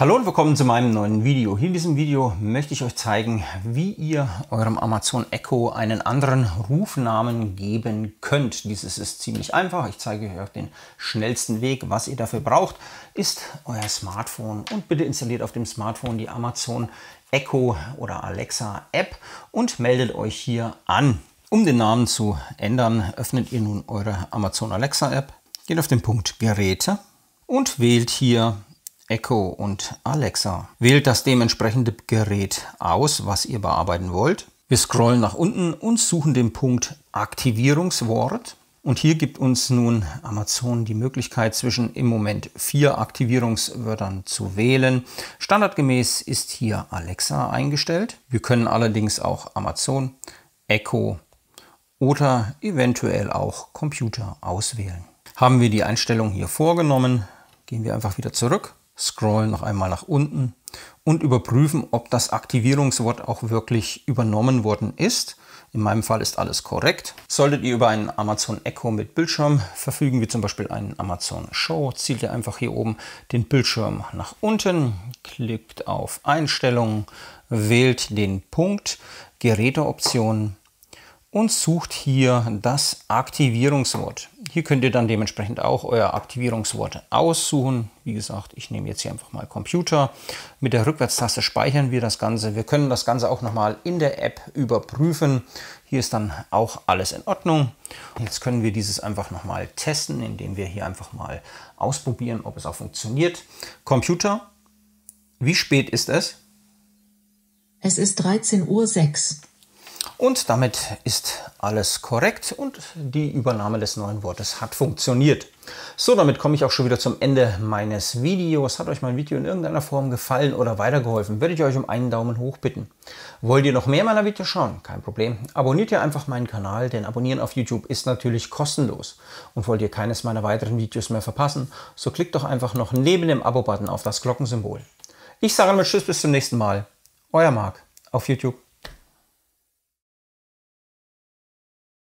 Hallo und willkommen zu meinem neuen Video. Hier in diesem Video möchte ich euch zeigen, wie ihr eurem Amazon Echo einen anderen Rufnamen geben könnt. Dieses ist ziemlich einfach. Ich zeige euch den schnellsten Weg. Was ihr dafür braucht, ist euer Smartphone und bitte installiert auf dem Smartphone die Amazon Echo oder Alexa App und meldet euch hier an. Um den Namen zu ändern, öffnet ihr nun eure Amazon Alexa App, geht auf den Punkt Geräte und wählt hier Echo und Alexa. Wählt das dementsprechende Gerät aus, was ihr bearbeiten wollt. Wir scrollen nach unten und suchen den Punkt Aktivierungswort. Und hier gibt uns nun Amazon die Möglichkeit, zwischen im Moment vier Aktivierungswörtern zu wählen. Standardgemäß ist hier Alexa eingestellt. Wir können allerdings auch Amazon, Echo oder eventuell auch Computer auswählen. Haben wir die Einstellung hier vorgenommen, gehen wir einfach wieder zurück scrollen noch einmal nach unten und überprüfen, ob das Aktivierungswort auch wirklich übernommen worden ist. In meinem Fall ist alles korrekt. Solltet ihr über einen Amazon Echo mit Bildschirm verfügen, wie zum Beispiel einen Amazon Show, zielt ihr einfach hier oben den Bildschirm nach unten, klickt auf Einstellungen, wählt den Punkt Geräteoptionen und sucht hier das Aktivierungswort. Hier könnt ihr dann dementsprechend auch euer Aktivierungswort aussuchen. Wie gesagt, ich nehme jetzt hier einfach mal Computer. Mit der Rückwärtstaste speichern wir das Ganze. Wir können das Ganze auch nochmal in der App überprüfen. Hier ist dann auch alles in Ordnung. Jetzt können wir dieses einfach nochmal testen, indem wir hier einfach mal ausprobieren, ob es auch funktioniert. Computer, wie spät ist es? Es ist 13.06 Uhr. Und damit ist alles korrekt und die Übernahme des neuen Wortes hat funktioniert. So, damit komme ich auch schon wieder zum Ende meines Videos. Hat euch mein Video in irgendeiner Form gefallen oder weitergeholfen, würde ich euch um einen Daumen hoch bitten. Wollt ihr noch mehr meiner Videos schauen? Kein Problem. Abonniert ihr einfach meinen Kanal, denn Abonnieren auf YouTube ist natürlich kostenlos. Und wollt ihr keines meiner weiteren Videos mehr verpassen, so klickt doch einfach noch neben dem Abo-Button auf das Glockensymbol. Ich sage damit Tschüss bis zum nächsten Mal. Euer Marc auf YouTube.